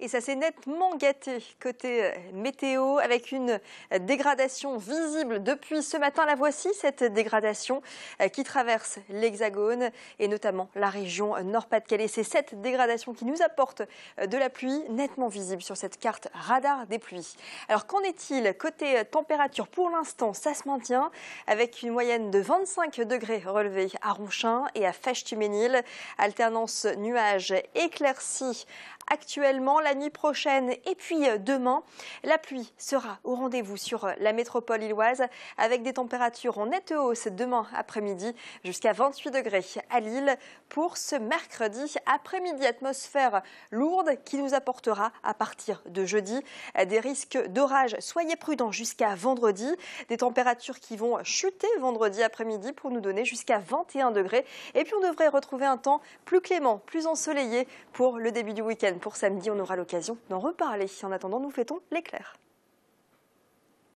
et ça s'est nettement gâté côté euh, météo avec une euh, dégradation visible depuis ce matin. La voici, cette dégradation euh, qui traverse l'Hexagone et notamment la région Nord-Pas-de-Calais. C'est cette dégradation qui nous apporte de la pluie nettement visible sur cette carte radar des pluies. Alors qu'en est-il côté température Pour l'instant, ça se maintient avec une moyenne de 25 degrés relevée à Ronchin et à Fèche-Tuménil. Alternance nuages éclaircies actuellement, la nuit prochaine et puis euh, demain. La pluie sera au rendez-vous sur euh, la métropole illoise avec des températures en nette hausse demain après-midi jusqu'à 28 degrés à Lille pour ce mercredi après-midi. Atmosphère lourde qui nous apportera à partir de jeudi des risques d'orage. Soyez prudents jusqu'à vendredi. Des températures qui vont chuter vendredi après-midi pour nous donner jusqu'à 21 degrés. Et puis on devrait retrouver un temps plus clément, plus ensoleillé pour le début du week-end pour samedi. On aura l'occasion d'en reparler. En attendant, nous fêtons l'éclair.